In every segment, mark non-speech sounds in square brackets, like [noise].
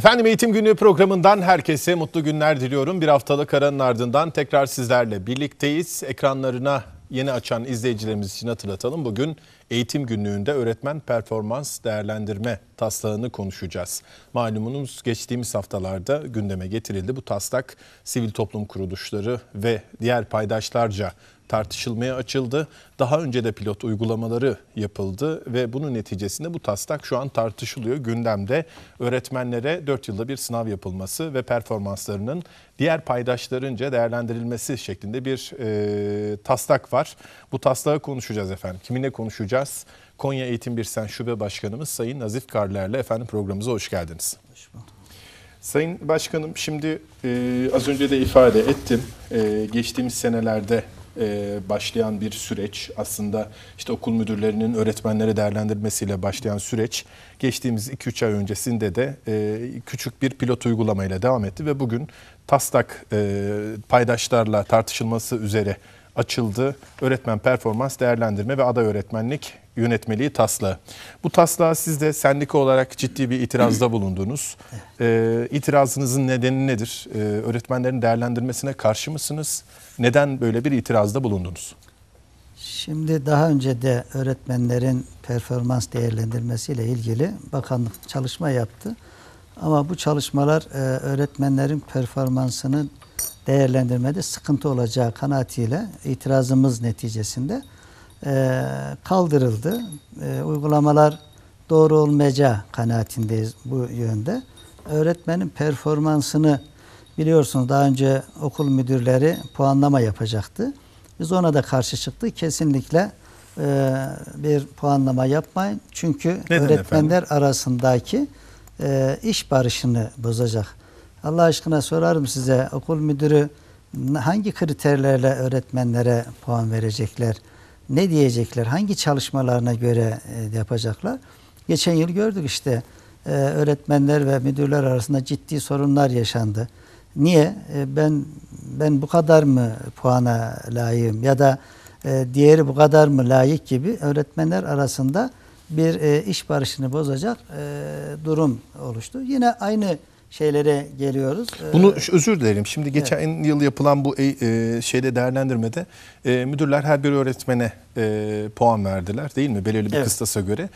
Efendim Eğitim Günü programından herkese mutlu günler diliyorum. Bir haftalık aranın ardından tekrar sizlerle birlikteyiz. Ekranlarına yeni açan izleyicilerimiz için hatırlatalım. Bugün Eğitim Günlüğü'nde öğretmen performans değerlendirme taslağını konuşacağız. Malumunuz geçtiğimiz haftalarda gündeme getirildi. Bu taslak sivil toplum kuruluşları ve diğer paydaşlarca tartışılmaya açıldı. Daha önce de pilot uygulamaları yapıldı ve bunun neticesinde bu taslak şu an tartışılıyor. Gündemde öğretmenlere 4 yılda bir sınav yapılması ve performanslarının diğer paydaşlarınca değerlendirilmesi şeklinde bir e, taslak var. Bu taslağı konuşacağız efendim. Kiminle konuşacağız? Konya Eğitim Birsen Şube Başkanımız Sayın Nazif Karler'le efendim programımıza hoş geldiniz. Hoş bulduk. Sayın Başkanım şimdi e, az önce de ifade ettim. E, geçtiğimiz senelerde e, başlayan bir süreç. Aslında işte okul müdürlerinin öğretmenlere değerlendirmesiyle başlayan süreç geçtiğimiz 2-3 ay öncesinde de e, küçük bir pilot uygulamayla devam etti ve bugün taslak e, paydaşlarla tartışılması üzere açıldı. Öğretmen performans değerlendirme ve aday öğretmenlik yönetmeliği taslağı. Bu taslağa siz de sendika olarak ciddi bir itirazda [clears throat] bulundunuz. Ee, itirazınızın nedeni nedir? öğretmenlerin değerlendirmesine karşı mısınız? Neden böyle bir itirazda bulundunuz? Şimdi daha önce de öğretmenlerin performans değerlendirmesiyle ilgili bakanlık çalışma yaptı. Ama bu çalışmalar e, öğretmenlerin performansını değerlendirmede sıkıntı olacağı kanaatiyle itirazımız neticesinde e, kaldırıldı. E, uygulamalar doğru olmayacağı kanaatindeyiz bu yönde. Öğretmenin performansını biliyorsunuz daha önce okul müdürleri puanlama yapacaktı. Biz ona da karşı çıktık. Kesinlikle e, bir puanlama yapmayın. Çünkü Neden öğretmenler efendim? arasındaki e, iş barışını bozacak. Allah aşkına sorarım size okul müdürü hangi kriterlerle öğretmenlere puan verecekler? Ne diyecekler? Hangi çalışmalarına göre e, yapacaklar? Geçen yıl gördük işte e, öğretmenler ve müdürler arasında ciddi sorunlar yaşandı. Niye? E, ben ben bu kadar mı puana layığım ya da e, diğeri bu kadar mı layık gibi öğretmenler arasında bir e, iş barışını bozacak e, durum oluştu. Yine aynı şeylere geliyoruz. Bunu ee, özür dilerim. Şimdi geçen evet. yıl yapılan bu e, e, şeyde değerlendirmede e, müdürler her bir öğretmene puan verdiler değil mi? Belirli bir evet. kıstasa göre.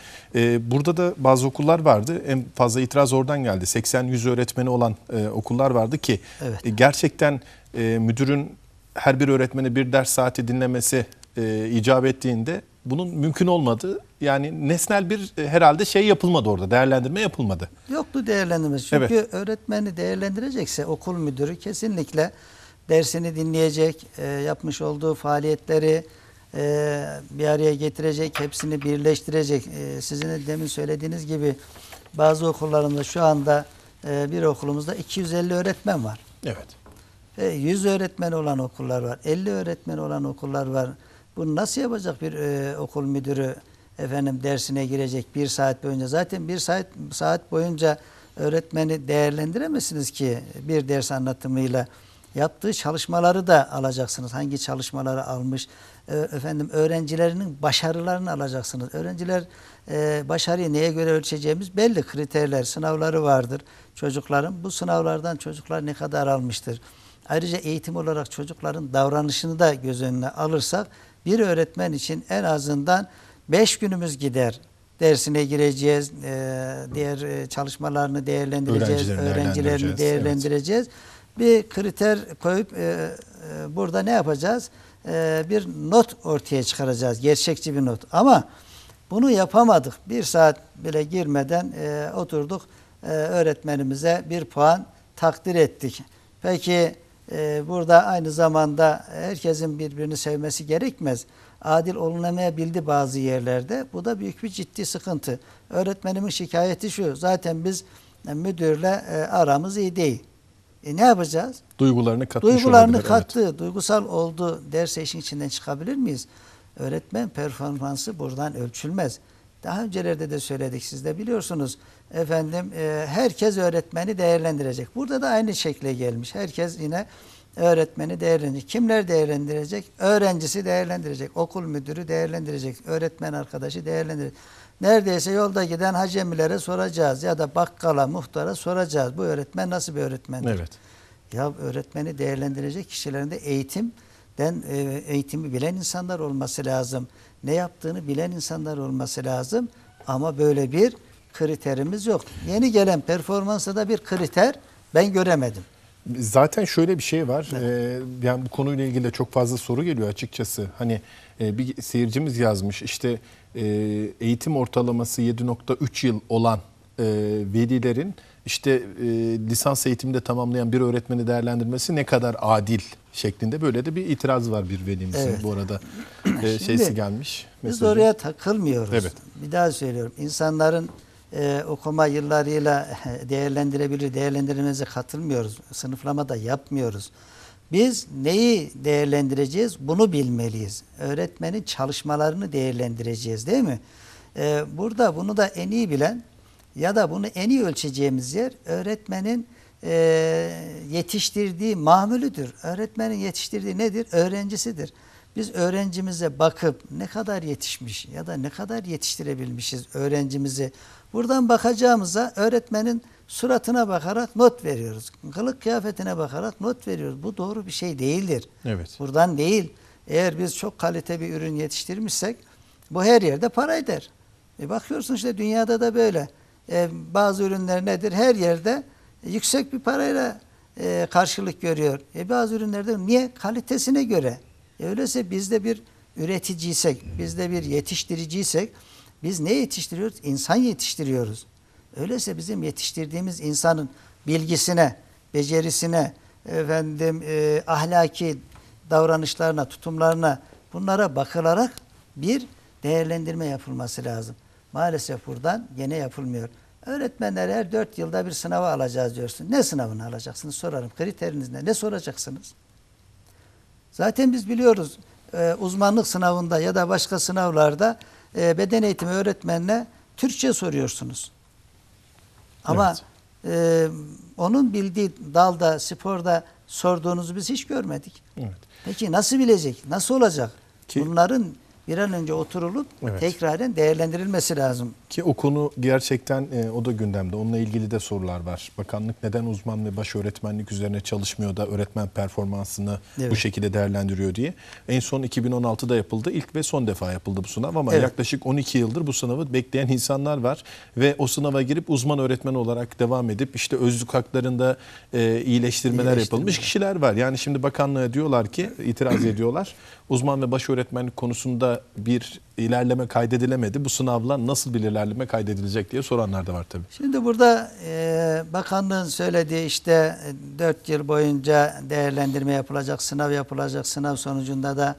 burada da bazı okullar vardı. En fazla itiraz oradan geldi. 80-100 öğretmeni olan okullar vardı ki evet. gerçekten müdürün her bir öğretmene bir ders saati dinlemesi e, icap ettiğinde bunun mümkün olmadı. Yani nesnel bir e, herhalde şey yapılmadı orada. Değerlendirme yapılmadı. Yoktu değerlendirmesi. Çünkü evet. öğretmeni değerlendirecekse okul müdürü kesinlikle dersini dinleyecek, e, yapmış olduğu faaliyetleri e, bir araya getirecek, hepsini birleştirecek. Sizin de demin söylediğiniz gibi bazı okullarımızda şu anda bir okulumuzda 250 öğretmen var. Evet. 100 öğretmen olan okullar var, 50 öğretmen olan okullar var. Bunu nasıl yapacak bir e, okul müdürü efendim dersine girecek bir saat boyunca? Zaten bir saat saat boyunca öğretmeni değerlendiremezsiniz ki bir ders anlatımıyla yaptığı çalışmaları da alacaksınız. Hangi çalışmaları almış, efendim öğrencilerinin başarılarını alacaksınız. Öğrenciler e, başarıyı neye göre ölçeceğimiz belli kriterler, sınavları vardır çocukların. Bu sınavlardan çocuklar ne kadar almıştır? Ayrıca eğitim olarak çocukların davranışını da göz önüne alırsak bir öğretmen için en azından 5 günümüz gider. Dersine gireceğiz, e, diğer e, çalışmalarını değerlendireceğiz, öğrencilerini, değerlendireceğiz. değerlendireceğiz. Evet. Bir kriter koyup e, e, burada ne yapacağız? E, bir not ortaya çıkaracağız, gerçekçi bir not. Ama bunu yapamadık. Bir saat bile girmeden e, oturduk e, öğretmenimize bir puan takdir ettik. Peki ee, burada aynı zamanda herkesin birbirini sevmesi gerekmez. Adil olunamayabilirdi bazı yerlerde. Bu da büyük bir ciddi sıkıntı. Öğretmenimin şikayeti şu. Zaten biz e, müdürle e, aramız iyi değil. E ne yapacağız? Duygularını katmış Duygularını olabilir, kattı, evet. duygusal oldu derse işin içinden çıkabilir miyiz? Öğretmen performansı buradan ölçülmez. Daha öncelerde de söyledik siz de biliyorsunuz efendim e, herkes öğretmeni değerlendirecek. Burada da aynı şekle gelmiş. Herkes yine öğretmeni değerlendirecek. Kimler değerlendirecek? Öğrencisi değerlendirecek, okul müdürü değerlendirecek, öğretmen arkadaşı değerlendirecek. Neredeyse yolda giden hacemlere soracağız ya da bakkala, muhtara soracağız. Bu öğretmen nasıl bir öğretmendir? Evet. Ya öğretmeni değerlendirecek kişilerin de eğitimden e, eğitimi bilen insanlar olması lazım. Ne yaptığını bilen insanlar olması lazım. Ama böyle bir kriterimiz yok. Yeni gelen performansa da bir kriter ben göremedim. Zaten şöyle bir şey var. Evet. Ee, yani bu konuyla ilgili de çok fazla soru geliyor açıkçası. Hani e, bir seyircimiz yazmış işte e, eğitim ortalaması 7.3 yıl olan e, velilerin işte e, lisans eğitimde tamamlayan bir öğretmeni değerlendirmesi ne kadar adil şeklinde böyle de bir itiraz var bir velimizin evet. bu arada [clears throat] e, Şimdi, şeysi gelmiş. Mesajı. Biz oraya takılmıyoruz. Evet. Bir daha söylüyorum. insanların e, okuma yıllarıyla [laughs] değerlendirebilir, değerlendirmemize katılmıyoruz. Sınıflama da yapmıyoruz. Biz neyi değerlendireceğiz? Bunu bilmeliyiz. Öğretmenin çalışmalarını değerlendireceğiz değil mi? Ee, burada bunu da en iyi bilen ya da bunu en iyi ölçeceğimiz yer öğretmenin e, yetiştirdiği mahmülüdür. Öğretmenin yetiştirdiği nedir? Öğrencisidir. Biz öğrencimize bakıp ne kadar yetişmiş ya da ne kadar yetiştirebilmişiz öğrencimizi buradan bakacağımıza öğretmenin suratına bakarak not veriyoruz. Kılık kıyafetine bakarak not veriyoruz. Bu doğru bir şey değildir. Evet. Buradan değil. Eğer biz çok kalite bir ürün yetiştirmişsek bu her yerde para eder. E bakıyorsun işte dünyada da böyle. E, bazı ürünler nedir? Her yerde yüksek bir parayla e, karşılık görüyor. E bazı ürünlerde niye? Kalitesine göre. E öyleyse biz de bir üreticiysek, biz de bir yetiştiriciysek biz ne yetiştiriyoruz? İnsan yetiştiriyoruz. Öyleyse bizim yetiştirdiğimiz insanın bilgisine, becerisine, efendim e, ahlaki davranışlarına, tutumlarına bunlara bakılarak bir değerlendirme yapılması lazım. Maalesef buradan gene yapılmıyor. Öğretmenler her dört yılda bir sınava alacağız diyorsun. Ne sınavını alacaksınız sorarım. Kriteriniz ne? Ne soracaksınız? Zaten biz biliyoruz e, uzmanlık sınavında ya da başka sınavlarda e, beden eğitimi öğretmenine Türkçe soruyorsunuz. Ama evet. e, onun bildiği dalda, sporda sorduğunuzu biz hiç görmedik. Evet. Peki nasıl bilecek? Nasıl olacak? Ki, Bunların bir an önce oturulup evet. tekraren değerlendirilmesi lazım. Ki o konu gerçekten e, o da gündemde. Onunla ilgili de sorular var. Bakanlık neden uzman ve baş öğretmenlik üzerine çalışmıyor da öğretmen performansını evet. bu şekilde değerlendiriyor diye. En son 2016'da yapıldı. İlk ve son defa yapıldı bu sınav ama evet. yaklaşık 12 yıldır bu sınavı bekleyen insanlar var. Ve o sınava girip uzman öğretmen olarak devam edip işte özlük haklarında e, iyileştirmeler İyileştirme. yapılmış kişiler var. Yani şimdi bakanlığa diyorlar ki itiraz [clears throat] ediyorlar. Uzman ve baş öğretmenlik konusunda bir ilerleme kaydedilemedi. Bu sınavla nasıl bir ilerleme kaydedilecek diye soranlar da var tabii. Şimdi burada e, bakanlığın söylediği işte 4 e, yıl boyunca değerlendirme yapılacak, sınav yapılacak. Sınav sonucunda da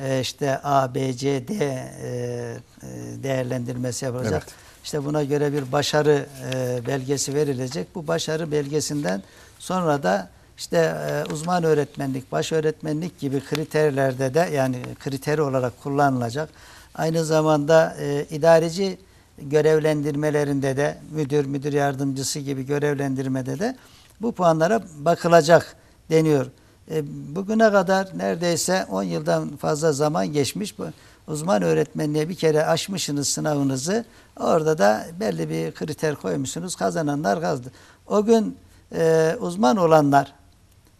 e, işte A, B, C, D e, e, değerlendirmesi yapılacak. Evet. İşte buna göre bir başarı e, belgesi verilecek. Bu başarı belgesinden sonra da işte e, uzman öğretmenlik, baş öğretmenlik gibi kriterlerde de yani kriteri olarak kullanılacak. Aynı zamanda e, idareci görevlendirmelerinde de müdür, müdür yardımcısı gibi görevlendirmede de bu puanlara bakılacak deniyor. E, bugüne kadar neredeyse 10 yıldan fazla zaman geçmiş. Bu uzman öğretmenliğe bir kere açmışsınız sınavınızı. Orada da belli bir kriter koymuşsunuz. Kazananlar kazdı. O gün e, uzman olanlar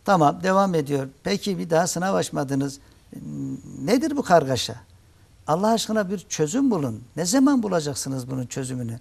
tamam devam ediyor. Peki bir daha sınav açmadınız. Nedir bu kargaşa? Allah aşkına bir çözüm bulun. Ne zaman bulacaksınız bunun çözümünü?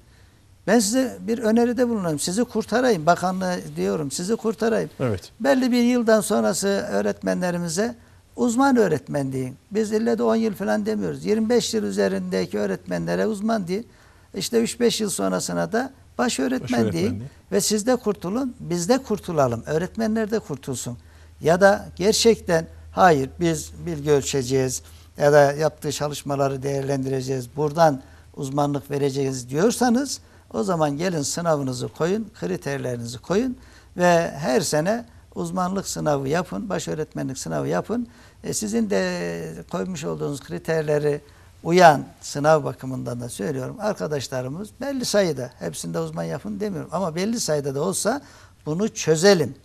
Ben size bir öneride bulunayım. Sizi kurtarayım. Bakanlığı diyorum. Sizi kurtarayım. Evet. Belli bir yıldan sonrası öğretmenlerimize uzman öğretmen deyin. Biz ille de 10 yıl falan demiyoruz. 25 yıl üzerindeki öğretmenlere uzman deyin. İşte 3-5 yıl sonrasına da baş öğretmen, baş öğretmen deyin. Ve siz de kurtulun. Biz de kurtulalım. Öğretmenler de kurtulsun. Ya da gerçekten hayır biz bilgi ölçeceğiz ya da yaptığı çalışmaları değerlendireceğiz, buradan uzmanlık vereceğiz diyorsanız o zaman gelin sınavınızı koyun, kriterlerinizi koyun ve her sene uzmanlık sınavı yapın, baş öğretmenlik sınavı yapın. E sizin de koymuş olduğunuz kriterleri uyan sınav bakımından da söylüyorum. Arkadaşlarımız belli sayıda, hepsinde uzman yapın demiyorum ama belli sayıda da olsa bunu çözelim.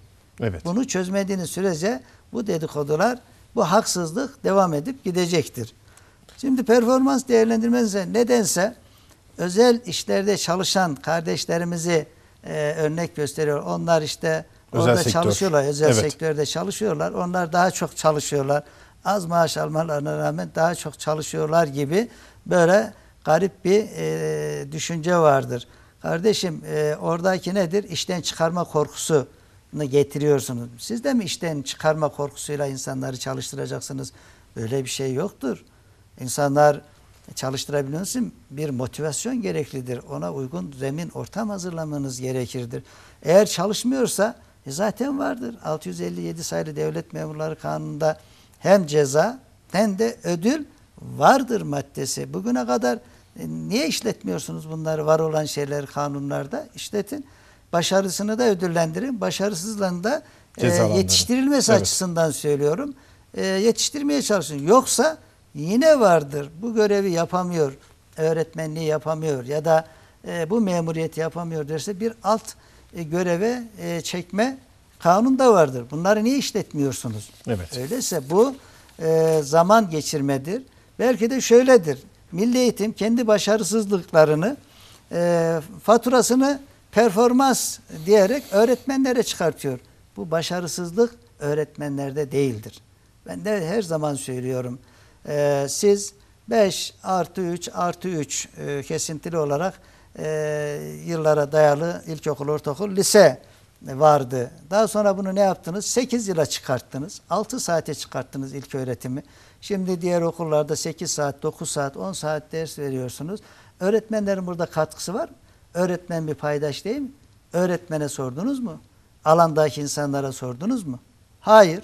Evet. Bunu çözmediğiniz sürece bu dedikodular bu haksızlık devam edip gidecektir. Şimdi performans değerlendirmenize nedense özel işlerde çalışan kardeşlerimizi e, örnek gösteriyor. Onlar işte özel orada sektör. çalışıyorlar, özel evet. sektörde çalışıyorlar. Onlar daha çok çalışıyorlar. Az maaş almalarına rağmen daha çok çalışıyorlar gibi böyle garip bir e, düşünce vardır. Kardeşim e, oradaki nedir? İşten çıkarma korkusu getiriyorsunuz. Siz de mi işten çıkarma korkusuyla insanları çalıştıracaksınız? Böyle bir şey yoktur. İnsanlar çalıştırabilmeniz için bir motivasyon gereklidir. Ona uygun zemin ortam hazırlamanız gerekirdir. Eğer çalışmıyorsa e zaten vardır. 657 sayılı devlet memurları kanununda hem ceza hem de ödül vardır maddesi. Bugüne kadar e, niye işletmiyorsunuz bunları var olan şeyler kanunlarda? İşletin. Başarısını da ödüllendirin. Başarısızlığını da e, yetiştirilmesi evet. açısından söylüyorum. E, yetiştirmeye çalışın. Yoksa yine vardır. Bu görevi yapamıyor. Öğretmenliği yapamıyor ya da e, bu memuriyeti yapamıyor derse bir alt e, göreve e, çekme kanun da vardır. Bunları niye işletmiyorsunuz? Evet. Öyleyse bu e, zaman geçirmedir. Belki de şöyledir. Milli eğitim kendi başarısızlıklarını e, faturasını performans diyerek öğretmenlere çıkartıyor. Bu başarısızlık öğretmenlerde değildir. Ben de her zaman söylüyorum. E, siz 5 artı 3 artı 3 e, kesintili olarak e, yıllara dayalı ilkokul, ortaokul, lise vardı. Daha sonra bunu ne yaptınız? 8 yıla çıkarttınız. 6 saate çıkarttınız ilk öğretimi. Şimdi diğer okullarda 8 saat, 9 saat, 10 saat ders veriyorsunuz. Öğretmenlerin burada katkısı var mı? Öğretmen bir paydaş değil mi? Öğretmene sordunuz mu? Alandaki insanlara sordunuz mu? Hayır.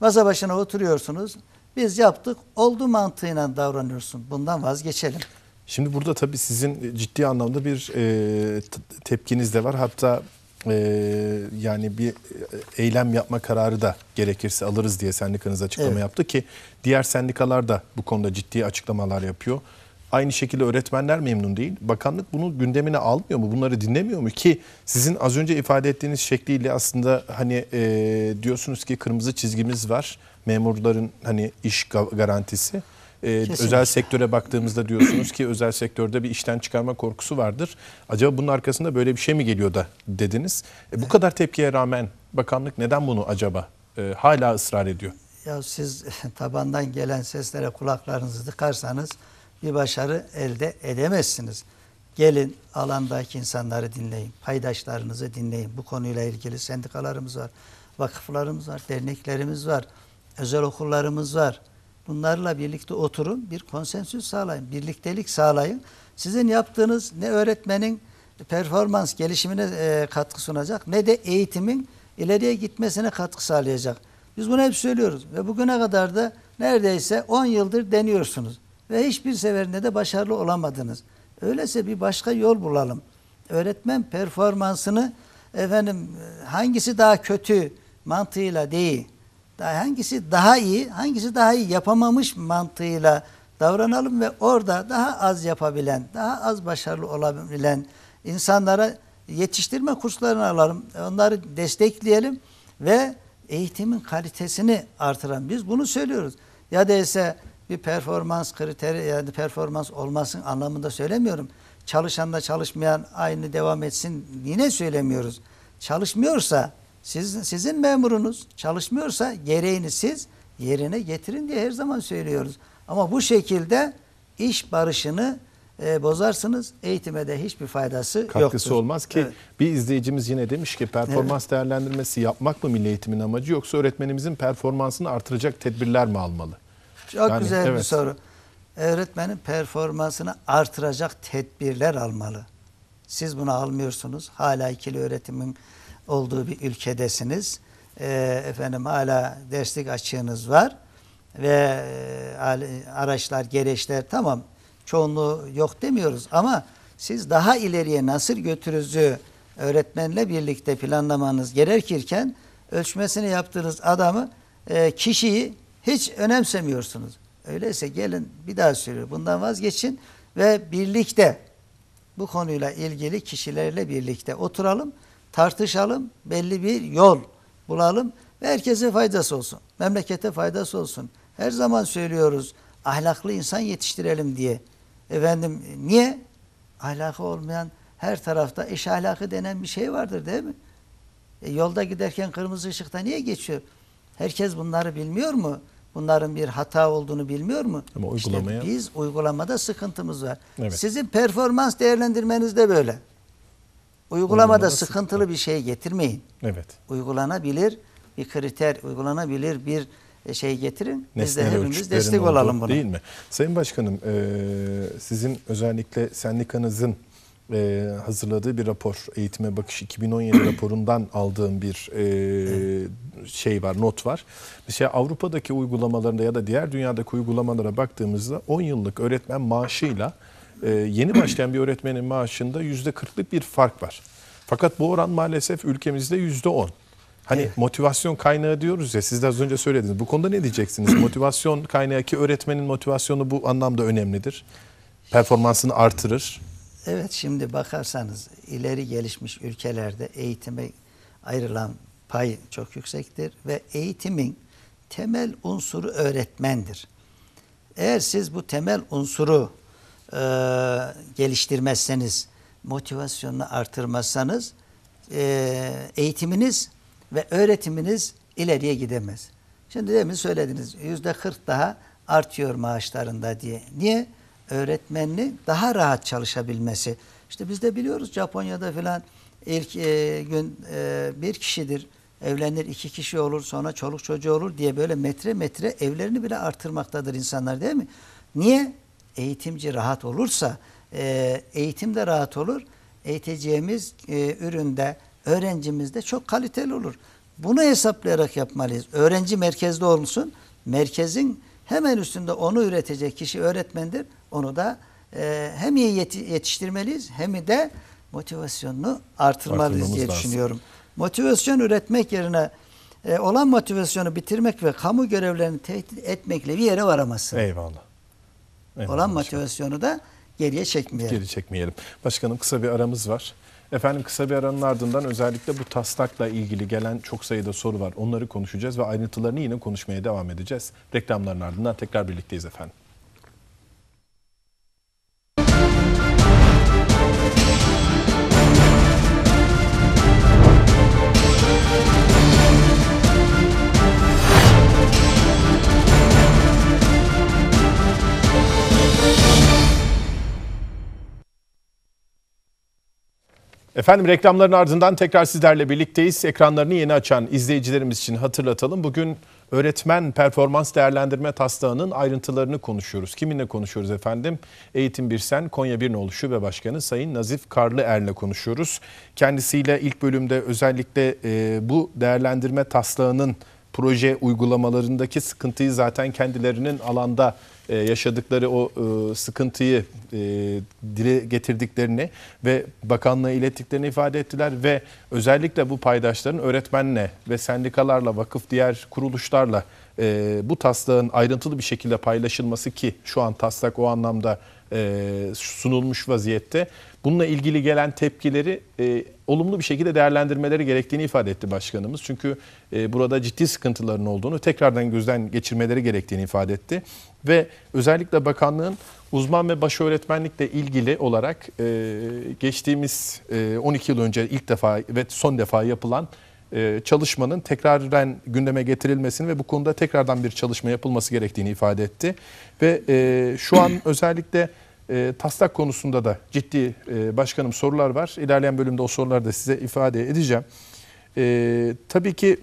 Masa başına oturuyorsunuz. Biz yaptık, oldu mantığıyla davranıyorsun. Bundan vazgeçelim. Şimdi burada tabii sizin ciddi anlamda bir e, tepkiniz de var. Hatta e, yani bir e, eylem yapma kararı da gerekirse alırız diye sendikanız açıklama evet. yaptı ki diğer sendikalar da bu konuda ciddi açıklamalar yapıyor. Aynı şekilde öğretmenler memnun değil. Bakanlık bunu gündemine almıyor mu? Bunları dinlemiyor mu? Ki sizin az önce ifade ettiğiniz şekliyle aslında hani e, diyorsunuz ki kırmızı çizgimiz var. Memurların hani iş garantisi. E, özel sektöre baktığımızda diyorsunuz ki özel sektörde bir işten çıkarma korkusu vardır. Acaba bunun arkasında böyle bir şey mi geliyor da dediniz. E, bu kadar tepkiye rağmen bakanlık neden bunu acaba e, hala ısrar ediyor? Ya siz [laughs] tabandan gelen seslere kulaklarınızı tıkarsanız bir başarı elde edemezsiniz. Gelin alandaki insanları dinleyin, paydaşlarınızı dinleyin. Bu konuyla ilgili sendikalarımız var, vakıflarımız var, derneklerimiz var, özel okullarımız var. Bunlarla birlikte oturun, bir konsensüs sağlayın, birliktelik sağlayın. Sizin yaptığınız ne öğretmenin performans gelişimine e, katkı sunacak ne de eğitimin ileriye gitmesine katkı sağlayacak. Biz bunu hep söylüyoruz ve bugüne kadar da neredeyse 10 yıldır deniyorsunuz ve hiçbir seferinde de başarılı olamadınız. Öyleyse bir başka yol bulalım. Öğretmen performansını efendim hangisi daha kötü mantığıyla değil, daha hangisi daha iyi, hangisi daha iyi yapamamış mantığıyla davranalım ve orada daha az yapabilen, daha az başarılı olabilen insanlara yetiştirme kurslarını alalım. Onları destekleyelim ve eğitimin kalitesini artıran biz bunu söylüyoruz. Ya değilse bir performans kriteri yani performans olmasın anlamında söylemiyorum. Çalışan da çalışmayan aynı devam etsin yine söylemiyoruz. Çalışmıyorsa siz, sizin memurunuz çalışmıyorsa gereğini siz yerine getirin diye her zaman söylüyoruz. Ama bu şekilde iş barışını e, bozarsınız. Eğitime de hiçbir faydası Katkısı yoktur. Katkısı olmaz ki evet. bir izleyicimiz yine demiş ki performans evet. değerlendirmesi yapmak mı milli eğitimin amacı yoksa öğretmenimizin performansını artıracak tedbirler mi almalı? Çok yani, güzel evet. bir soru. Öğretmenin performansını artıracak tedbirler almalı. Siz bunu almıyorsunuz. Hala ikili öğretimin olduğu bir ülkedesiniz. Ee, efendim hala derslik açığınız var ve e, araçlar, gereçler tamam çoğunluğu yok demiyoruz ama siz daha ileriye nasıl götürüzü öğretmenle birlikte planlamanız gerekirken ölçmesini yaptığınız adamı e, kişiyi hiç önemsemiyorsunuz. Öyleyse gelin bir daha söylüyorum. Bundan vazgeçin ve birlikte bu konuyla ilgili kişilerle birlikte oturalım, tartışalım, belli bir yol bulalım ve herkese faydası olsun. Memlekete faydası olsun. Her zaman söylüyoruz ahlaklı insan yetiştirelim diye. Efendim niye? Ahlakı olmayan her tarafta iş ahlakı denen bir şey vardır değil mi? E, yolda giderken kırmızı ışıkta niye geçiyor? Herkes bunları bilmiyor mu? bunların bir hata olduğunu bilmiyor mu? Ama uygulamaya... İşte biz uygulamada sıkıntımız var. Evet. Sizin performans değerlendirmeniz de böyle. Uygulamada, uygulamada sıkıntılı sıkıntı. bir şey getirmeyin. Evet. Uygulanabilir bir kriter, uygulanabilir bir e, şey getirin. Biz de hepimiz destek olalım buna. Değil mi? Sayın Başkanım, e, sizin özellikle sendikanızın e, hazırladığı bir rapor, Eğitime Bakış 2017 [clears throat] raporundan aldığım bir e, şey var, not var. Mesela Avrupa'daki uygulamalarında ya da diğer dünyadaki uygulamalara baktığımızda 10 yıllık öğretmen maaşıyla e, yeni [clears throat] başlayan bir öğretmenin maaşında %40'lık bir fark var. Fakat bu oran maalesef ülkemizde %10. Hani evet. motivasyon kaynağı diyoruz ya siz de az önce söylediniz. Bu konuda ne diyeceksiniz? [clears throat] motivasyon kaynağı ki öğretmenin motivasyonu bu anlamda önemlidir. Performansını artırır. Evet şimdi bakarsanız ileri gelişmiş ülkelerde eğitime ayrılan pay çok yüksektir ve eğitimin temel unsuru öğretmendir. Eğer siz bu temel unsuru e, geliştirmezseniz, motivasyonunu artırmazsanız e, eğitiminiz ve öğretiminiz ileriye gidemez. Şimdi demin söylediniz yüzde 40 daha artıyor maaşlarında diye. Niye? öğretmeninin daha rahat çalışabilmesi. İşte biz de biliyoruz Japonya'da filan ilk e, gün e, bir kişidir evlenir iki kişi olur sonra çoluk çocuğu olur diye böyle metre metre evlerini bile artırmaktadır insanlar değil mi? Niye? Eğitimci rahat olursa e, eğitim de rahat olur. Eğiteceğimiz e, üründe öğrencimiz de çok kaliteli olur. Bunu hesaplayarak yapmalıyız. Öğrenci merkezde olsun. Merkezin hemen üstünde onu üretecek kişi öğretmendir. Onu da e, hem iyi yetiştirmeliyiz hem de motivasyonunu artırmalıyız diye düşünüyorum. Lazım. Motivasyon üretmek yerine e, olan motivasyonu bitirmek ve kamu görevlerini tehdit etmekle bir yere varamazsın. Eyvallah. Eyvallah olan motivasyonu da geriye çekmeyelim. Geri çekmeyelim. Başkanım kısa bir aramız var. Efendim kısa bir aranın ardından özellikle bu taslakla ilgili gelen çok sayıda soru var. Onları konuşacağız ve ayrıntılarını yine konuşmaya devam edeceğiz. Reklamların ardından tekrar birlikteyiz efendim. Efendim reklamların ardından tekrar sizlerle birlikteyiz. Ekranlarını yeni açan izleyicilerimiz için hatırlatalım. Bugün öğretmen performans değerlendirme taslağının ayrıntılarını konuşuyoruz. Kiminle konuşuyoruz efendim? Eğitim Birsen, Konya Birnoğlu Şube Başkanı Sayın Nazif Karlı Er'le konuşuyoruz. Kendisiyle ilk bölümde özellikle e, bu değerlendirme taslağının proje uygulamalarındaki sıkıntıyı zaten kendilerinin alanda e, yaşadıkları o e, sıkıntıyı e, dile getirdiklerini ve bakanlığa ilettiklerini ifade ettiler ve özellikle bu paydaşların öğretmenle ve sendikalarla, vakıf diğer kuruluşlarla bu taslağın ayrıntılı bir şekilde paylaşılması ki şu an taslak o anlamda sunulmuş vaziyette. Bununla ilgili gelen tepkileri olumlu bir şekilde değerlendirmeleri gerektiğini ifade etti başkanımız. Çünkü burada ciddi sıkıntıların olduğunu tekrardan gözden geçirmeleri gerektiğini ifade etti. Ve özellikle bakanlığın uzman ve baş öğretmenlikle ilgili olarak e, geçtiğimiz e, 12 yıl önce ilk defa ve son defa yapılan e, çalışmanın tekrardan gündeme getirilmesini ve bu konuda tekrardan bir çalışma yapılması gerektiğini ifade etti. Ve e, şu an [clears throat] özellikle e, taslak konusunda da ciddi e, başkanım sorular var. İlerleyen bölümde o soruları da size ifade edeceğim. E, tabii ki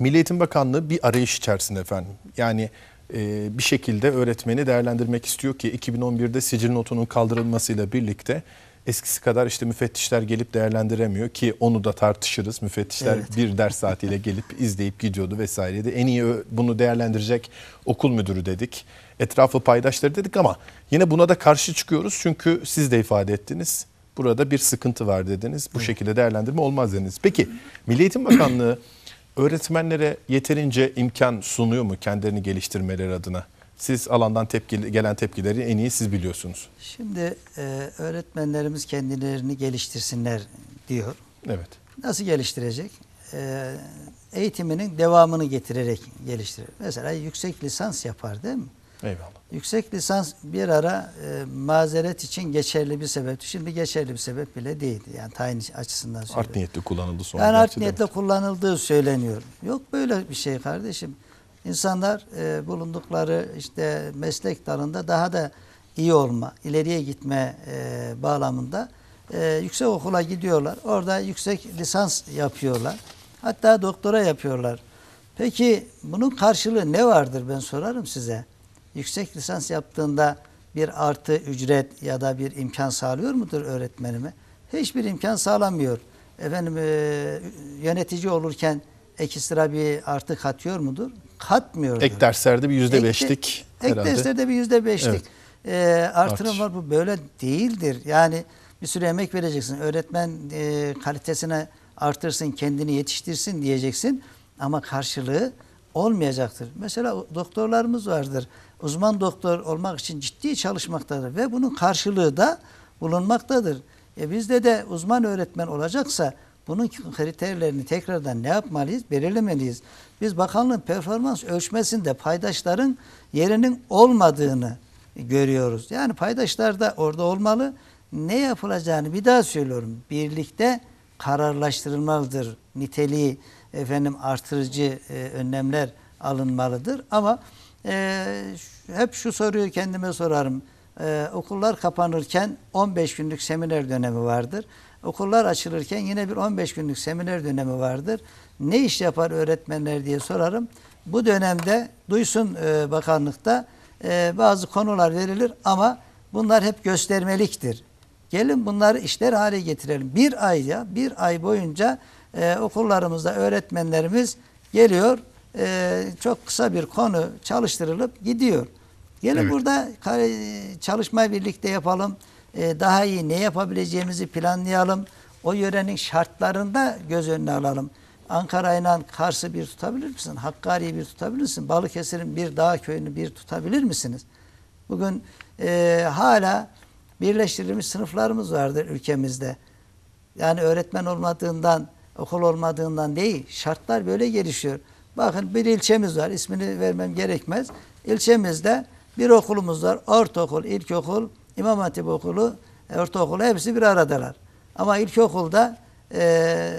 Milli Eğitim Bakanlığı bir arayış içerisinde efendim. Yani e, bir şekilde öğretmeni değerlendirmek istiyor ki 2011'de sicil notunun kaldırılmasıyla birlikte eskisi kadar işte müfettişler gelip değerlendiremiyor ki onu da tartışırız. Müfettişler evet. bir ders saatiyle gelip izleyip gidiyordu vesaireydi. En iyi bunu değerlendirecek okul müdürü dedik. Etrafı paydaşları dedik ama yine buna da karşı çıkıyoruz. Çünkü siz de ifade ettiniz. Burada bir sıkıntı var dediniz. Bu şekilde değerlendirme olmaz dediniz. Peki Milli Eğitim Bakanlığı öğretmenlere yeterince imkan sunuyor mu kendilerini geliştirmeleri adına? Siz alandan tepki, gelen tepkileri en iyi siz biliyorsunuz. Şimdi e, öğretmenlerimiz kendilerini geliştirsinler diyor. Evet. Nasıl geliştirecek? E, eğitiminin devamını getirerek geliştirir. Mesela yüksek lisans yapar değil mi? Eyvallah. Yüksek lisans bir ara e, mazeret için geçerli bir sebepti. Şimdi geçerli bir sebep bile değildi. Yani tayin açısından söylüyorum. Art niyetle kullanıldı sonra. Yani art niyetle demek. kullanıldığı söyleniyor. Yok böyle bir şey kardeşim. İnsanlar e, bulundukları işte meslek dalında daha da iyi olma, ileriye gitme e, bağlamında e, yüksek okula gidiyorlar. Orada yüksek lisans yapıyorlar. Hatta doktora yapıyorlar. Peki bunun karşılığı ne vardır ben sorarım size yüksek lisans yaptığında bir artı ücret ya da bir imkan sağlıyor mudur öğretmenime? Hiçbir imkan sağlamıyor. Efendim e, yönetici olurken ek sıra bir artı katıyor mudur? Katmıyor. Ek derslerde bir yüzde beşlik ek, herhalde. Ek derslerde bir yüzde beşlik evet. e, artırım Artış. var. Bu böyle değildir. Yani bir sürü emek vereceksin. Öğretmen e, kalitesine artırsın, kendini yetiştirsin diyeceksin. Ama karşılığı olmayacaktır. Mesela doktorlarımız vardır uzman doktor olmak için ciddi çalışmaktadır ve bunun karşılığı da bulunmaktadır. E bizde de uzman öğretmen olacaksa bunun kriterlerini tekrardan ne yapmalıyız? Belirlemeliyiz. Biz bakanlığın performans ölçmesinde paydaşların yerinin olmadığını görüyoruz. Yani paydaşlar da orada olmalı. Ne yapılacağını bir daha söylüyorum. Birlikte kararlaştırılmalıdır. Niteliği efendim artırıcı e, önlemler alınmalıdır. Ama e, hep şu soruyu kendime sorarım. E, okullar kapanırken 15 günlük seminer dönemi vardır. Okullar açılırken yine bir 15 günlük seminer dönemi vardır. Ne iş yapar öğretmenler diye sorarım. Bu dönemde duysun e, bakanlıkta e, bazı konular verilir ama bunlar hep göstermeliktir. Gelin bunları işler hale getirelim. Bir ay ya bir ay boyunca e, okullarımızda öğretmenlerimiz geliyor e, çok kısa bir konu çalıştırılıp gidiyor. Gelin evet. burada çalışma birlikte yapalım. E, daha iyi ne yapabileceğimizi planlayalım. O yörenin şartlarında göz önüne alalım. Ankara ile Kars'ı bir tutabilir misin? Hakkari'yi bir tutabilir misin? Balıkesir'in bir dağ köyünü bir tutabilir misiniz? Bugün e, hala birleştirilmiş sınıflarımız vardır ülkemizde. Yani öğretmen olmadığından, okul olmadığından değil, şartlar böyle gelişiyor. Bakın bir ilçemiz var. İsmini vermem gerekmez. İlçemizde bir okulumuz var. Ortaokul, ilkokul, İmam Hatip okulu, e, ortaokulu hepsi bir aradalar. Ama ilkokulda e,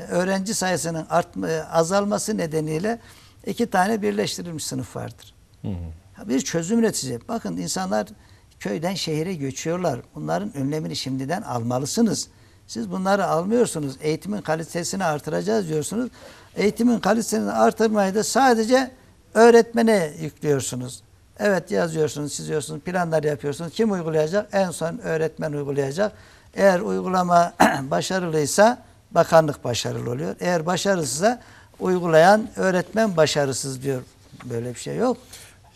öğrenci sayısının artma, e, azalması nedeniyle iki tane birleştirilmiş sınıf vardır. Hı hı. Bir çözüm üretecek. Bakın insanlar köyden şehire göçüyorlar. Bunların önlemini şimdiden almalısınız. Siz bunları almıyorsunuz. Eğitimin kalitesini artıracağız diyorsunuz eğitimin kalitesini artırmayı da sadece öğretmene yüklüyorsunuz. Evet yazıyorsunuz, çiziyorsunuz, planlar yapıyorsunuz. Kim uygulayacak? En son öğretmen uygulayacak. Eğer uygulama [clears throat] başarılıysa bakanlık başarılı oluyor. Eğer başarısızsa uygulayan öğretmen başarısız diyor. Böyle bir şey yok.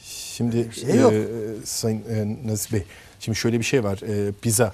Şimdi şey yok. E, Sayın e, Nazif Bey, şimdi şöyle bir şey var. E, PISA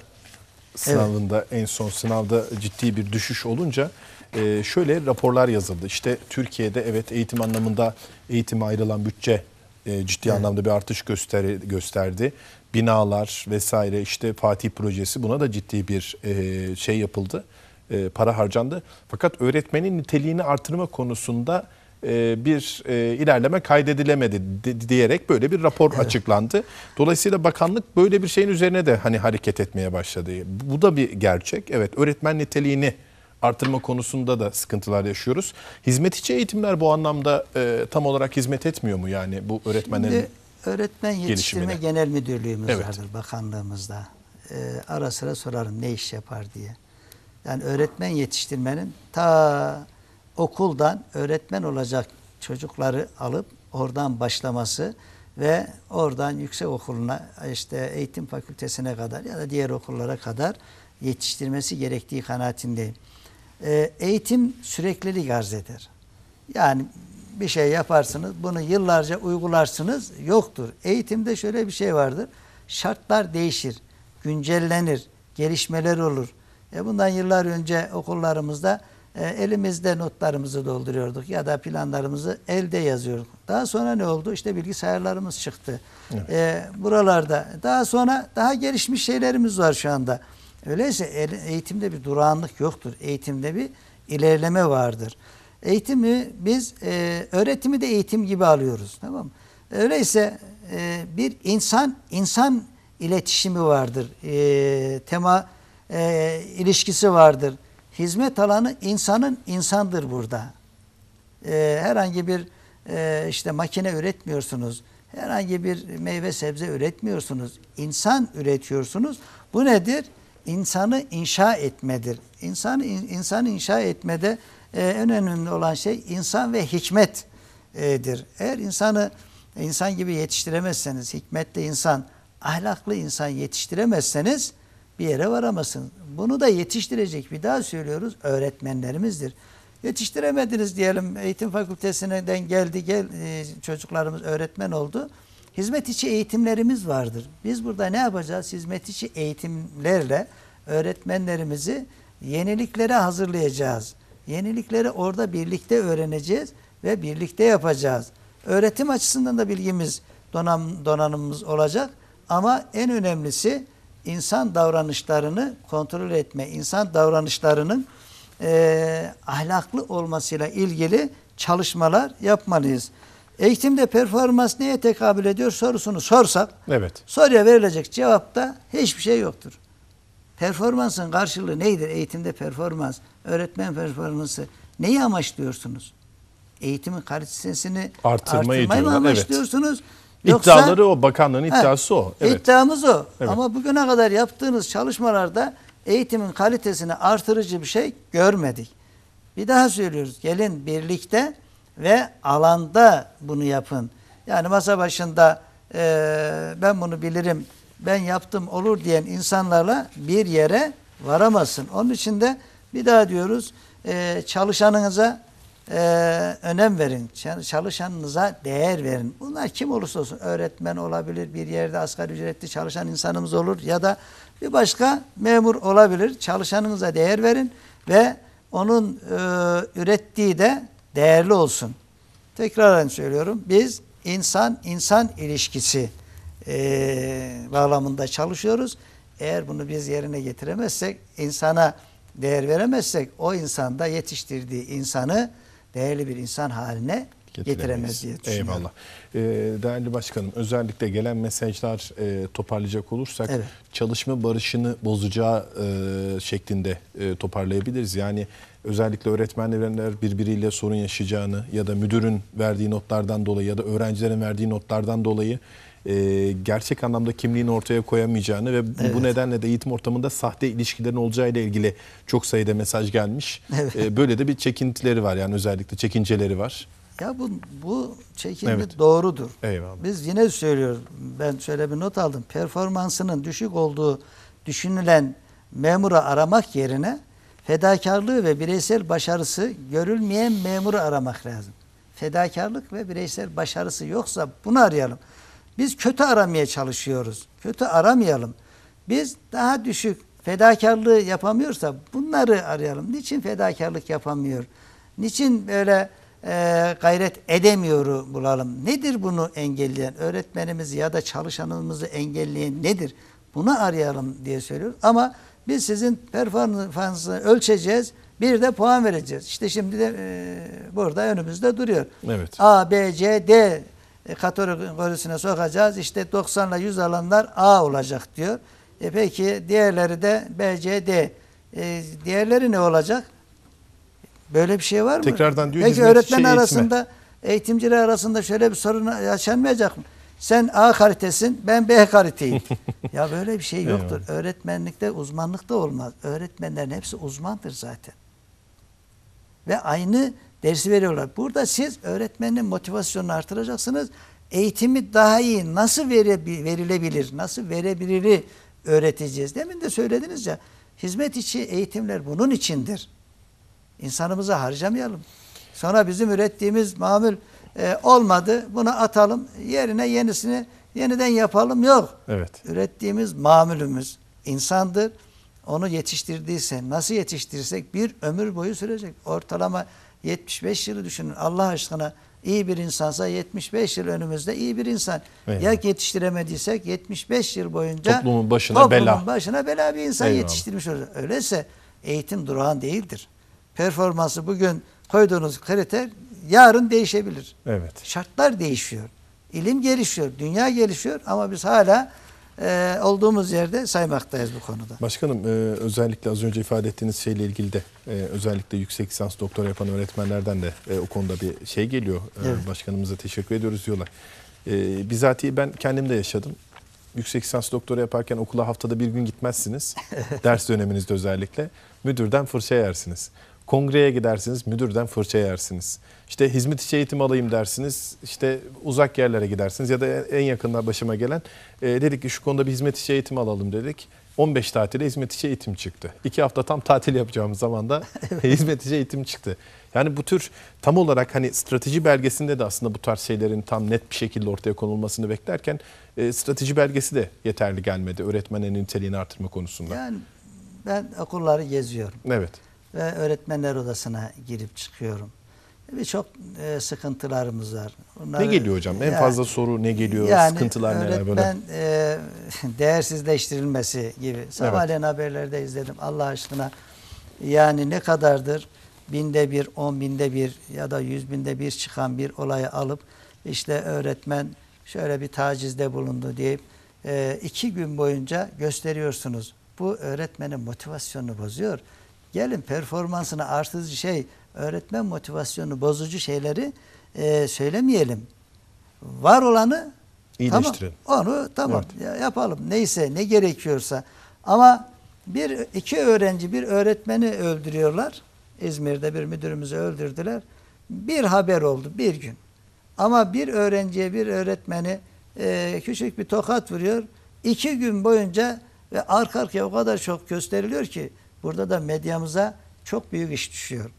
sınavında evet. en son sınavda ciddi bir düşüş olunca e, şöyle raporlar yazıldı. İşte Türkiye'de evet eğitim anlamında eğitime ayrılan bütçe e, ciddi evet. anlamda bir artış göster gösterdi. Binalar vesaire işte Fatih projesi buna da ciddi bir e, şey yapıldı. E, para harcandı. Fakat öğretmenin niteliğini artırma konusunda e, bir e, ilerleme kaydedilemedi diyerek böyle bir rapor evet. açıklandı. Dolayısıyla bakanlık böyle bir şeyin üzerine de hani hareket etmeye başladı. Bu da bir gerçek. Evet öğretmen niteliğini artırma konusunda da sıkıntılar yaşıyoruz. Hizmet içi eğitimler bu anlamda e, tam olarak hizmet etmiyor mu yani bu öğretmenlerin Şimdi Öğretmen Yetiştirme Genel Müdürlüğümüz evet. vardır bakanlığımızda. E, ara sıra sorarım ne iş yapar diye. Yani öğretmen yetiştirmenin ta okuldan öğretmen olacak çocukları alıp oradan başlaması ve oradan yüksek okuluna işte eğitim fakültesine kadar ya da diğer okullara kadar yetiştirmesi gerektiği kanaatindeyim. E, eğitim süreklilik arz eder. Yani bir şey yaparsınız, bunu yıllarca uygularsınız, yoktur. Eğitimde şöyle bir şey vardır. Şartlar değişir, güncellenir, gelişmeler olur. E bundan yıllar önce okullarımızda e, elimizde notlarımızı dolduruyorduk ya da planlarımızı elde yazıyorduk. Daha sonra ne oldu? İşte bilgisayarlarımız çıktı. Evet. E, buralarda. Daha sonra daha gelişmiş şeylerimiz var şu anda. Öyleyse er, eğitimde bir durağanlık yoktur. Eğitimde bir ilerleme vardır. Eğitimi biz e, öğretimi de eğitim gibi alıyoruz. Tamam mı? Öyleyse e, bir insan insan iletişimi vardır. E, tema e, ilişkisi vardır. Hizmet alanı insanın insandır burada. E, herhangi bir e, işte makine üretmiyorsunuz. Herhangi bir meyve sebze üretmiyorsunuz. İnsan üretiyorsunuz. Bu nedir? insanı inşa etmedir. İnsan insanı inşa etmede e, en önemli olan şey insan ve hikmettir. E, Eğer insanı insan gibi yetiştiremezseniz, hikmetli insan, ahlaklı insan yetiştiremezseniz bir yere varamazsınız. Bunu da yetiştirecek bir daha söylüyoruz öğretmenlerimizdir. Yetiştiremediniz diyelim eğitim fakültesinden geldi gel e, çocuklarımız öğretmen oldu. Hizmet içi eğitimlerimiz vardır. Biz burada ne yapacağız? Hizmet içi eğitimlerle öğretmenlerimizi yeniliklere hazırlayacağız. Yenilikleri orada birlikte öğreneceğiz ve birlikte yapacağız. Öğretim açısından da bilgimiz, donanım, donanımımız olacak. Ama en önemlisi insan davranışlarını kontrol etme, insan davranışlarının e, ahlaklı olmasıyla ilgili çalışmalar yapmalıyız. Eğitimde performans neye tekabül ediyor sorusunu sorsak evet. soruya verilecek cevapta hiçbir şey yoktur. Performansın karşılığı nedir? Eğitimde performans, öğretmen performansı neyi amaçlıyorsunuz? Eğitimin kalitesini artırmayı, artırmayı mı amaçlıyorsunuz? Evet. Yoksa, İddiaları o, bakanlığın iddiası he, o. Evet. İddiamız o. Evet. Ama bugüne kadar yaptığınız çalışmalarda eğitimin kalitesini artırıcı bir şey görmedik. Bir daha söylüyoruz. Gelin birlikte ve alanda bunu yapın. Yani masa başında e, ben bunu bilirim, ben yaptım olur diyen insanlarla bir yere varamasın. Onun için de bir daha diyoruz e, çalışanınıza e, önem verin. Çalışanınıza değer verin. Bunlar kim olursa olsun öğretmen olabilir, bir yerde asgari ücretli çalışan insanımız olur ya da bir başka memur olabilir. Çalışanınıza değer verin ve onun e, ürettiği de değerli olsun. Tekraren söylüyorum. Biz insan-insan ilişkisi e, bağlamında çalışıyoruz. Eğer bunu biz yerine getiremezsek, insana değer veremezsek o insanda yetiştirdiği insanı değerli bir insan haline getiremez diye düşünüyorum. Eyvallah. Ee, değerli başkanım özellikle gelen mesajlar e, toparlayacak olursak evet. çalışma barışını bozacağı e, şeklinde e, toparlayabiliriz. Yani özellikle öğretmenler birbiriyle sorun yaşayacağını ya da müdürün verdiği notlardan dolayı ya da öğrencilerin verdiği notlardan dolayı e, gerçek anlamda kimliğini ortaya koyamayacağını ve evet. bu nedenle de eğitim ortamında sahte ilişkilerin olacağıyla ilgili çok sayıda mesaj gelmiş. Evet. E, böyle de bir çekintileri var yani özellikle çekinceleri var. Ya bu, bu çekimi evet. doğrudur. Eyvallah. Biz yine söylüyoruz. Ben şöyle bir not aldım. Performansının düşük olduğu düşünülen memura aramak yerine fedakarlığı ve bireysel başarısı görülmeyen memuru aramak lazım. Fedakarlık ve bireysel başarısı yoksa bunu arayalım. Biz kötü aramaya çalışıyoruz. Kötü aramayalım. Biz daha düşük fedakarlığı yapamıyorsa bunları arayalım. Niçin fedakarlık yapamıyor? Niçin böyle e, gayret edemiyoru bulalım? Nedir bunu engelleyen? Öğretmenimizi ya da çalışanımızı engelleyen nedir? Bunu arayalım diye söylüyor. Ama bu biz sizin performansınızı ölçeceğiz. Bir de puan vereceğiz. İşte şimdi de e, burada önümüzde duruyor. Evet. A, B, C, D e, kategorisine sokacağız. İşte 90 ile 100 alanlar A olacak diyor. E peki diğerleri de B, C, D. E, diğerleri ne olacak? Böyle bir şey var mı? Tekrardan diyor. Peki öğretmen şey arasında, eğitimciler arasında şöyle bir sorun yaşanmayacak mı? Sen A karitesin, ben B hariteyim. [laughs] ya böyle bir şey yoktur. Öğretmenlikte uzmanlık da olmaz. Öğretmenlerin hepsi uzmandır zaten. Ve aynı dersi veriyorlar. Burada siz öğretmenin motivasyonunu artıracaksınız. Eğitimi daha iyi nasıl verilebilir, nasıl verebiliri öğreteceğiz. Demin de söylediniz ya, hizmet içi eğitimler bunun içindir. İnsanımıza harcamayalım. Sonra bizim ürettiğimiz mamül e, olmadı. Bunu atalım. Yerine yenisini yeniden yapalım. Yok. Evet. Ürettiğimiz mamülümüz insandır. Onu yetiştirdiyse, nasıl yetiştirsek bir ömür boyu sürecek. Ortalama 75 yılı düşünün. Allah aşkına iyi bir insansa 75 yıl önümüzde iyi bir insan. Eyvallah. Ya yetiştiremediysek 75 yıl boyunca toplumun başına toplumun bela. başına bela bir insan Eyvallah. yetiştirmiş olur. Öyleyse eğitim durağan değildir. Performansı bugün koyduğunuz kriter yarın değişebilir. Evet. Şartlar değişiyor. İlim gelişiyor, dünya gelişiyor ama biz hala e, olduğumuz yerde saymaktayız bu konuda. Başkanım e, özellikle az önce ifade ettiğiniz şeyle ilgili de e, özellikle yüksek lisans doktora yapan öğretmenlerden de e, o konuda bir şey geliyor. E, Başkanımıza teşekkür ediyoruz diyorlar. E, bizatihi ben kendim de yaşadım. Yüksek lisans doktora yaparken okula haftada bir gün gitmezsiniz. [laughs] Ders döneminizde özellikle. Müdürden fırça yersiniz. Kongreye gidersiniz, müdürden fırça yersiniz. İşte hizmet içi eğitim alayım dersiniz, işte uzak yerlere gidersiniz ya da en yakında başıma gelen e, dedik ki şu konuda bir hizmet içi eğitim alalım dedik. 15 tatile hizmet içi eğitim çıktı. İki hafta tam tatil yapacağımız zamanda [laughs] [laughs] hizmet içi eğitim çıktı. Yani bu tür tam olarak hani strateji belgesinde de aslında bu tarz şeylerin tam net bir şekilde ortaya konulmasını beklerken e, strateji belgesi de yeterli gelmedi öğretmenin niteliğini artırma konusunda. Yani ben okulları geziyorum. Evet ve öğretmenler odasına girip çıkıyorum. Birçok e, sıkıntılarımız var. Bunları, ne geliyor hocam? En fazla soru ne geliyor? Yani Sıkıntılar neler böyle? Öğretmen e, [laughs] değersizleştirilmesi gibi. Sabahleyin evet. haberlerde izledim. Allah aşkına yani ne kadardır binde bir, on binde bir ya da yüz binde bir çıkan bir olayı alıp işte öğretmen şöyle bir tacizde bulundu deyip e, iki gün boyunca gösteriyorsunuz. Bu öğretmenin motivasyonunu bozuyor. Gelin performansını artırıcı şey, öğretmen motivasyonu bozucu şeyleri e, söylemeyelim. Var olanı iyileştirelim. Tamam, onu tamam evet. yapalım. Neyse ne gerekiyorsa. Ama bir iki öğrenci bir öğretmeni öldürüyorlar. İzmir'de bir müdürümüzü öldürdüler. Bir haber oldu bir gün. Ama bir öğrenciye bir öğretmeni e, küçük bir tokat vuruyor. İki gün boyunca ve arka arkaya o kadar çok gösteriliyor ki Burada da medyamıza çok büyük iş düşüyor.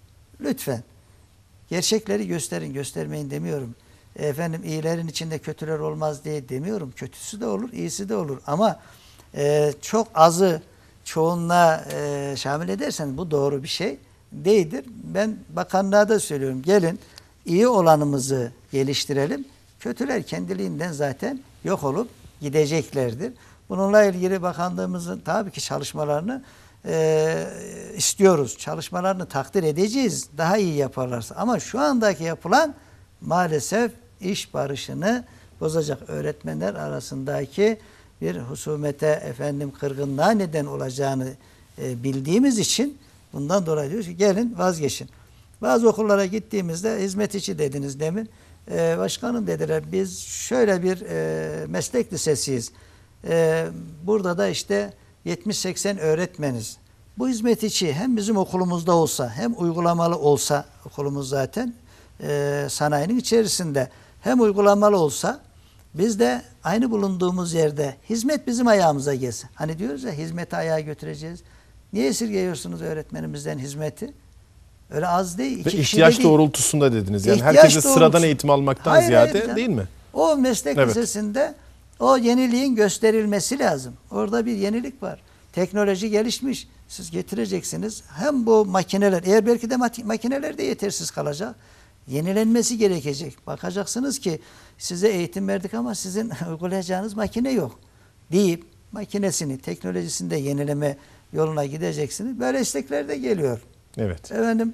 Lütfen gerçekleri gösterin, göstermeyin demiyorum. Efendim iyilerin içinde kötüler olmaz diye demiyorum. Kötüsü de olur, iyisi de olur. Ama e, çok azı çoğunluğa e, şamil edersen bu doğru bir şey değildir. Ben bakanlığa da söylüyorum. Gelin iyi olanımızı geliştirelim. Kötüler kendiliğinden zaten yok olup gideceklerdir. Bununla ilgili bakanlığımızın tabii ki çalışmalarını e, istiyoruz. Çalışmalarını takdir edeceğiz. Daha iyi yaparlarsa. Ama şu andaki yapılan maalesef iş barışını bozacak. Öğretmenler arasındaki bir husumete, efendim kırgınlığa neden olacağını e, bildiğimiz için bundan dolayı diyoruz ki gelin vazgeçin. Bazı okullara gittiğimizde hizmetçi dediniz demin. E, başkanım dediler biz şöyle bir e, meslek lisesiyiz. E, burada da işte 70-80 öğretmeniz. Bu hizmet içi hem bizim okulumuzda olsa hem uygulamalı olsa okulumuz zaten e, sanayinin içerisinde hem uygulamalı olsa biz de aynı bulunduğumuz yerde hizmet bizim ayağımıza gelsin. Hani diyoruz ya hizmeti ayağa götüreceğiz. Niye esirgeyiyorsunuz öğretmenimizden hizmeti? Öyle az değil. İki Ve ihtiyaç değil. doğrultusunda dediniz. Yani ihtiyaç herkese sıradan eğitim almaktan hayır, ziyade hayır, değil mi? O meslek evet. lisesinde o yeniliğin gösterilmesi lazım. Orada bir yenilik var. Teknoloji gelişmiş. Siz getireceksiniz. Hem bu makineler, eğer belki de makineler de yetersiz kalacak. Yenilenmesi gerekecek. Bakacaksınız ki size eğitim verdik ama sizin [laughs] uygulayacağınız makine yok deyip makinesini, teknolojisini de yenileme yoluna gideceksiniz. Böyle istekler de geliyor. Evet. Efendim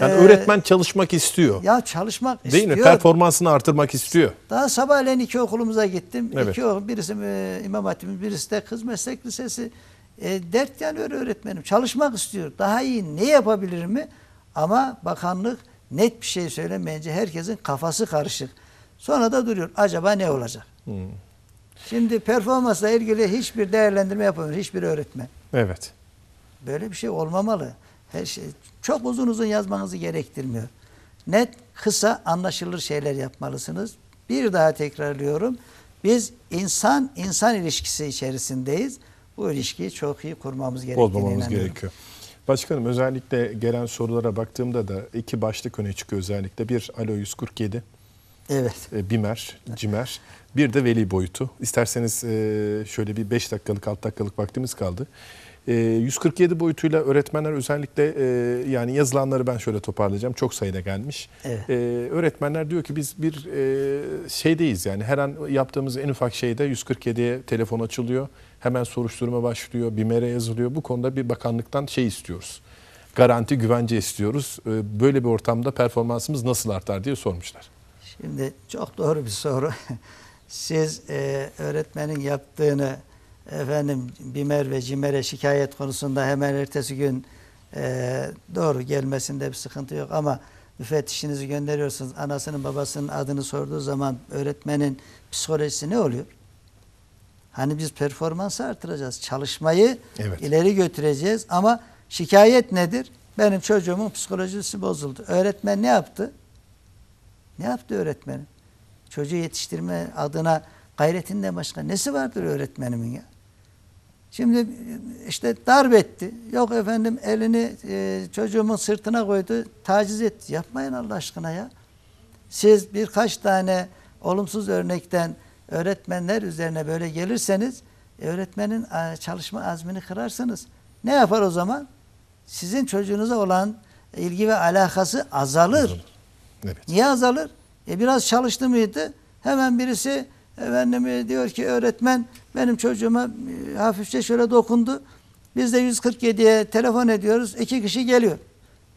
yani ee, öğretmen çalışmak istiyor. Ya çalışmak Değil istiyor. Değil mi? Performansını artırmak istiyor. Daha sabahleyin iki okulumuza gittim. Evet. İki okul, birisi e, İmam Hatip'in, birisi de Kız Meslek Lisesi. E, dert öyle öğretmenim. Çalışmak istiyor. Daha iyi ne yapabilir mi? Ama bakanlık net bir şey söylemeyince herkesin kafası karışık. Sonra da duruyor. Acaba ne olacak? Hmm. Şimdi performansla ilgili hiçbir değerlendirme yapamıyor. Hiçbir öğretmen. Evet. Böyle bir şey olmamalı. Her şey çok uzun uzun yazmanızı gerektirmiyor. Net, kısa, anlaşılır şeyler yapmalısınız. Bir daha tekrarlıyorum. Biz insan insan ilişkisi içerisindeyiz. Bu ilişkiyi çok iyi kurmamız gerektiğini Bozmamamız inanıyorum. gerekiyor. Başkanım özellikle gelen sorulara baktığımda da iki başlık öne çıkıyor özellikle. Bir Alo 147. Evet. E, Bimer, Cimer. Bir de veli boyutu. İsterseniz e, şöyle bir 5 dakikalık, 6 dakikalık vaktimiz kaldı. 147 ee, boyutuyla öğretmenler özellikle e, yani yazılanları ben şöyle toparlayacağım. Çok sayıda gelmiş. Evet. Ee, öğretmenler diyor ki biz bir e, şeydeyiz yani her an yaptığımız en ufak şeyde 147'ye telefon açılıyor. Hemen soruşturma başlıyor. BİMER'e yazılıyor. Bu konuda bir bakanlıktan şey istiyoruz. Garanti, güvence istiyoruz. Ee, böyle bir ortamda performansımız nasıl artar diye sormuşlar. Şimdi çok doğru bir soru. [laughs] Siz e, öğretmenin yaptığını efendim Bimer ve Cimer'e şikayet konusunda hemen ertesi gün e, doğru gelmesinde bir sıkıntı yok ama müfettişinizi gönderiyorsunuz. Anasının babasının adını sorduğu zaman öğretmenin psikolojisi ne oluyor? Hani biz performansı artıracağız. Çalışmayı evet. ileri götüreceğiz ama şikayet nedir? Benim çocuğumun psikolojisi bozuldu. Öğretmen ne yaptı? Ne yaptı öğretmenim? Çocuğu yetiştirme adına gayretinden başka nesi vardır öğretmenimin ya? Şimdi işte darp etti. Yok efendim elini e, çocuğumun sırtına koydu. Taciz etti. Yapmayın Allah aşkına ya. Siz birkaç tane olumsuz örnekten öğretmenler üzerine böyle gelirseniz e, öğretmenin çalışma azmini kırarsınız. Ne yapar o zaman? Sizin çocuğunuza olan ilgi ve alakası azalır. azalır. Evet. Niye azalır? E biraz çalıştı mıydı? Hemen birisi efendim e, diyor ki öğretmen benim çocuğuma e, hafifçe şöyle dokundu. Biz de 147'ye telefon ediyoruz. İki kişi geliyor.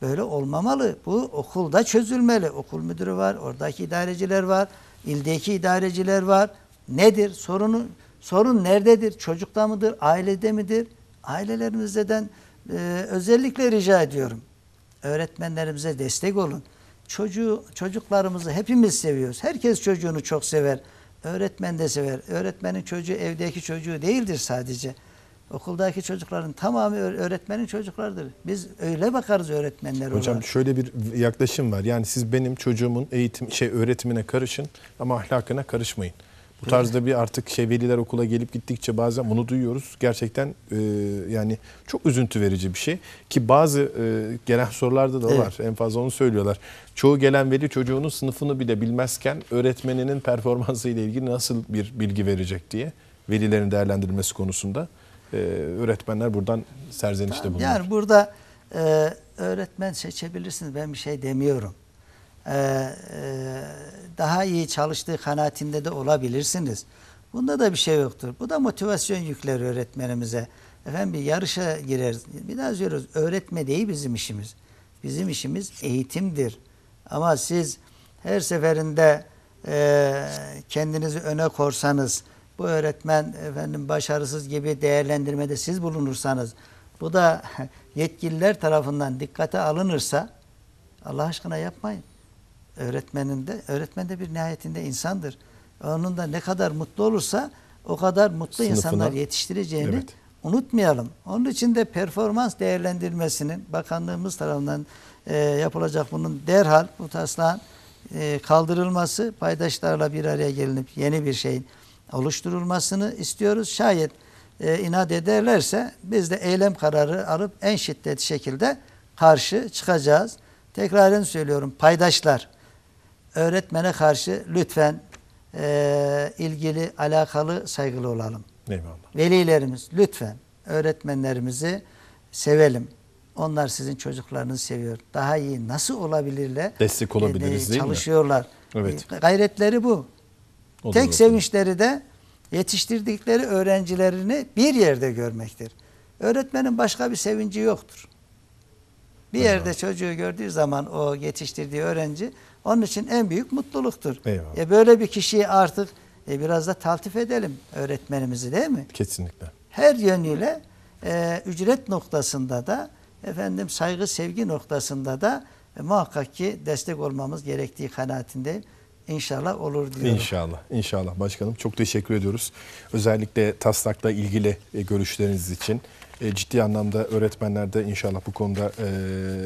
Böyle olmamalı. Bu okulda çözülmeli. Okul müdürü var, oradaki idareciler var, ildeki idareciler var. Nedir? Sorunu, sorun nerededir? Çocukta mıdır? Ailede midir? Ailelerimizden e, özellikle rica ediyorum. Öğretmenlerimize destek olun. Çocuğu, çocuklarımızı hepimiz seviyoruz. Herkes çocuğunu çok sever. Öğretmen de sever. Öğretmenin çocuğu evdeki çocuğu değildir sadece. Okuldaki çocukların tamamı öğretmenin çocuklardır. Biz öyle bakarız öğretmenler Hocam olarak. şöyle bir yaklaşım var. Yani siz benim çocuğumun eğitim şey öğretimine karışın ama ahlakına karışmayın. Bu tarzda bir artık şey veliler okula gelip gittikçe bazen bunu duyuyoruz. Gerçekten e, yani çok üzüntü verici bir şey ki bazı e, gelen sorularda da evet. var. En fazla onu söylüyorlar. Çoğu gelen veli çocuğunun sınıfını bile bilmezken öğretmeninin performansı ile ilgili nasıl bir bilgi verecek diye velilerin değerlendirilmesi konusunda e, öğretmenler buradan serzenişte bulunuyor. Yani burada e, öğretmen seçebilirsiniz ben bir şey demiyorum. Ee, e, daha iyi çalıştığı kanaatinde de olabilirsiniz. Bunda da bir şey yoktur. Bu da motivasyon yükler öğretmenimize. Efendim bir yarışa gireriz. Bir daha söylüyoruz. Öğretme değil bizim işimiz. Bizim işimiz eğitimdir. Ama siz her seferinde e, kendinizi öne korsanız, bu öğretmen efendim başarısız gibi değerlendirmede siz bulunursanız, bu da [laughs] yetkililer tarafından dikkate alınırsa Allah aşkına yapmayın öğretmenin de öğretmen de bir nihayetinde insandır. Onun da ne kadar mutlu olursa o kadar mutlu Sınıfına, insanlar yetiştireceğini evet. unutmayalım. Onun için de performans değerlendirmesinin bakanlığımız tarafından e, yapılacak bunun derhal bu taslağın e, kaldırılması, paydaşlarla bir araya gelinip yeni bir şeyin oluşturulmasını istiyoruz. Şayet e, inat ederlerse biz de eylem kararı alıp en şiddetli şekilde karşı çıkacağız. Tekrarını söylüyorum paydaşlar öğretmene karşı lütfen e, ilgili, alakalı, saygılı olalım. Eyvallah. Velilerimiz lütfen öğretmenlerimizi sevelim. Onlar sizin çocuklarınızı seviyor. Daha iyi nasıl olabilirle destek e, olabiliriz e, değil çalışıyorlar. mi? Evet. E, gayretleri bu. Olur Tek olur. sevinçleri de yetiştirdikleri öğrencilerini bir yerde görmektir. Öğretmenin başka bir sevinci yoktur. Bir evet. yerde çocuğu gördüğü zaman o yetiştirdiği öğrenci onun için en büyük mutluluktur. Eyvallah. E böyle bir kişiyi artık e biraz da taltif edelim öğretmenimizi değil mi? Kesinlikle. Her yönüyle e, ücret noktasında da efendim saygı sevgi noktasında da e, muhakkak ki destek olmamız gerektiği kanaatinde inşallah olur diyorum. İnşallah, inşallah başkanım. Çok teşekkür ediyoruz. Özellikle taslakla ilgili e, görüşleriniz için e, ciddi anlamda öğretmenlerde inşallah bu konuda e,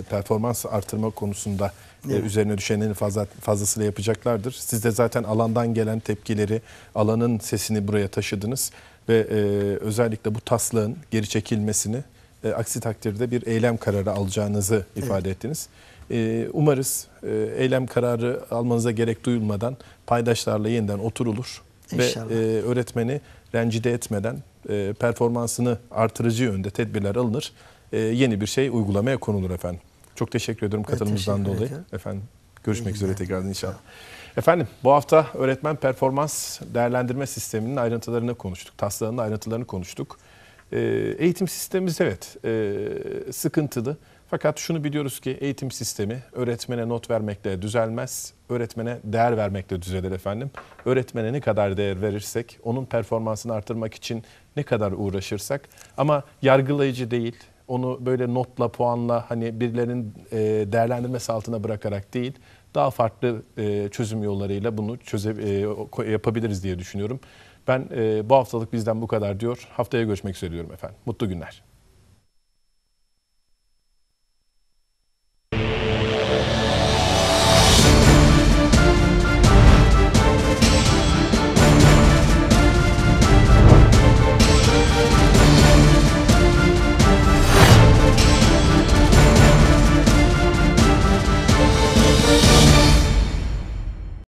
performans artırma konusunda e, evet. Üzerine düşenlerin fazla, fazlasıyla yapacaklardır. Siz de zaten alandan gelen tepkileri, alanın sesini buraya taşıdınız. Ve e, özellikle bu taslağın geri çekilmesini, e, aksi takdirde bir eylem kararı alacağınızı ifade evet. ettiniz. E, umarız e, eylem kararı almanıza gerek duyulmadan paydaşlarla yeniden oturulur. İnşallah. Ve e, öğretmeni rencide etmeden e, performansını artırıcı yönde tedbirler alınır. E, yeni bir şey uygulamaya konulur efendim. Çok teşekkür ediyorum katılımınızdan evet, dolayı. Ederim. Efendim görüşmek üzere yani. tekrar inşallah. Efendim bu hafta öğretmen performans değerlendirme sisteminin ayrıntılarını konuştuk. Taslağının ayrıntılarını konuştuk. Ee, eğitim sistemimiz evet e, sıkıntılı. Fakat şunu biliyoruz ki eğitim sistemi öğretmene not vermekle düzelmez, öğretmene değer vermekle düzelir efendim. Öğretmene ne kadar değer verirsek, onun performansını artırmak için ne kadar uğraşırsak ama yargılayıcı değil, onu böyle notla, puanla hani birilerinin e, değerlendirmesi altına bırakarak değil, daha farklı e, çözüm yollarıyla bunu çöze, e, yapabiliriz diye düşünüyorum. Ben e, bu haftalık bizden bu kadar diyor. Haftaya görüşmek üzere diyorum efendim. Mutlu günler.